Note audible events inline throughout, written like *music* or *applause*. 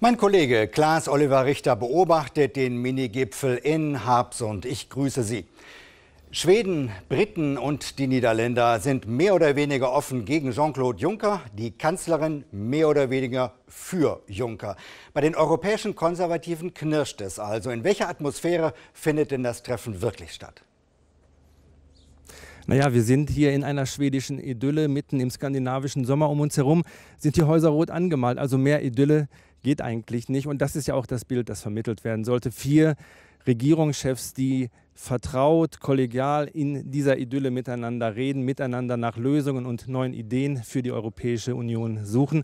Mein Kollege Klaas-Oliver Richter beobachtet den Minigipfel in Habsund. Ich grüße Sie. Schweden, Briten und die Niederländer sind mehr oder weniger offen gegen Jean-Claude Juncker, die Kanzlerin mehr oder weniger für Juncker. Bei den europäischen Konservativen knirscht es also. In welcher Atmosphäre findet denn das Treffen wirklich statt? Naja, wir sind hier in einer schwedischen Idylle, mitten im skandinavischen Sommer um uns herum sind die Häuser rot angemalt. Also mehr Idylle geht eigentlich nicht. Und das ist ja auch das Bild, das vermittelt werden sollte. Vier Regierungschefs, die vertraut, kollegial in dieser Idylle miteinander reden, miteinander nach Lösungen und neuen Ideen für die Europäische Union suchen.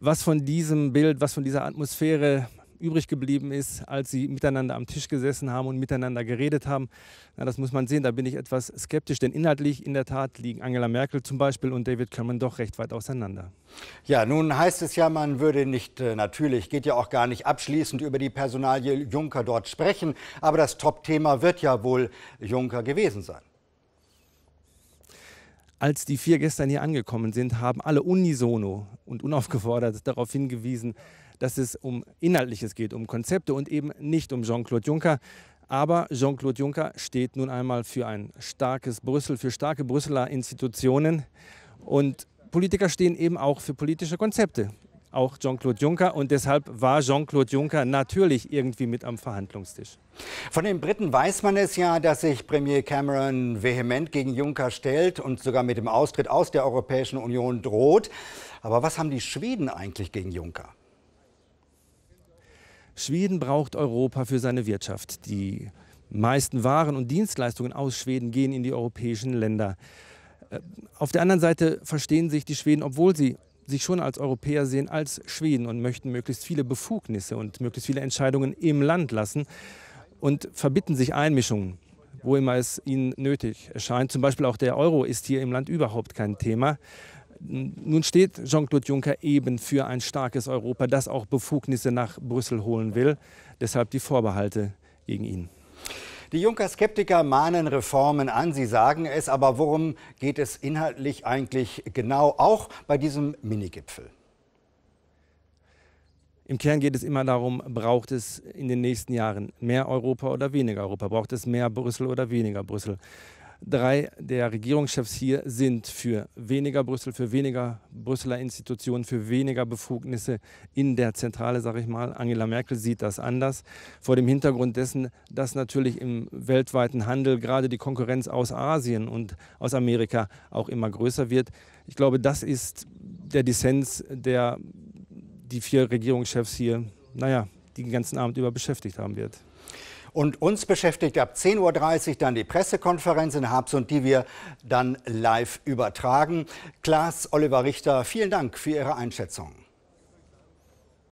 Was von diesem Bild, was von dieser Atmosphäre übrig geblieben ist, als sie miteinander am Tisch gesessen haben und miteinander geredet haben. Na, das muss man sehen, da bin ich etwas skeptisch, denn inhaltlich in der Tat liegen Angela Merkel zum Beispiel und David Cameron doch recht weit auseinander. Ja, nun heißt es ja, man würde nicht, äh, natürlich geht ja auch gar nicht abschließend über die Personalie Juncker dort sprechen, aber das Top-Thema wird ja wohl Juncker gewesen sein. Als die vier gestern hier angekommen sind, haben alle unisono und unaufgefordert *laughs* darauf hingewiesen, dass es um Inhaltliches geht, um Konzepte und eben nicht um Jean-Claude Juncker. Aber Jean-Claude Juncker steht nun einmal für ein starkes Brüssel, für starke Brüsseler Institutionen. Und Politiker stehen eben auch für politische Konzepte auch Jean-Claude Juncker. Und deshalb war Jean-Claude Juncker natürlich irgendwie mit am Verhandlungstisch. Von den Briten weiß man es ja, dass sich Premier Cameron vehement gegen Juncker stellt und sogar mit dem Austritt aus der Europäischen Union droht. Aber was haben die Schweden eigentlich gegen Juncker? Schweden braucht Europa für seine Wirtschaft. Die meisten Waren und Dienstleistungen aus Schweden gehen in die europäischen Länder. Äh, auf der anderen Seite verstehen sich die Schweden, obwohl sie sich schon als Europäer sehen, als Schweden und möchten möglichst viele Befugnisse und möglichst viele Entscheidungen im Land lassen und verbitten sich Einmischungen, wo immer es ihnen nötig erscheint. Zum Beispiel auch der Euro ist hier im Land überhaupt kein Thema. Nun steht Jean-Claude Juncker eben für ein starkes Europa, das auch Befugnisse nach Brüssel holen will. Deshalb die Vorbehalte gegen ihn. Die Juncker-Skeptiker mahnen Reformen an, sie sagen es, aber worum geht es inhaltlich eigentlich genau, auch bei diesem Minigipfel? Im Kern geht es immer darum, braucht es in den nächsten Jahren mehr Europa oder weniger Europa? Braucht es mehr Brüssel oder weniger Brüssel? Drei der Regierungschefs hier sind für weniger Brüssel, für weniger Brüsseler Institutionen, für weniger Befugnisse in der Zentrale, sage ich mal. Angela Merkel sieht das anders. Vor dem Hintergrund dessen, dass natürlich im weltweiten Handel gerade die Konkurrenz aus Asien und aus Amerika auch immer größer wird. Ich glaube, das ist der Dissens, der die vier Regierungschefs hier, naja, den ganzen Abend über beschäftigt haben wird. Und uns beschäftigt ab 10.30 Uhr dann die Pressekonferenz in Habs und die wir dann live übertragen. Klaas Oliver Richter, vielen Dank für Ihre Einschätzung.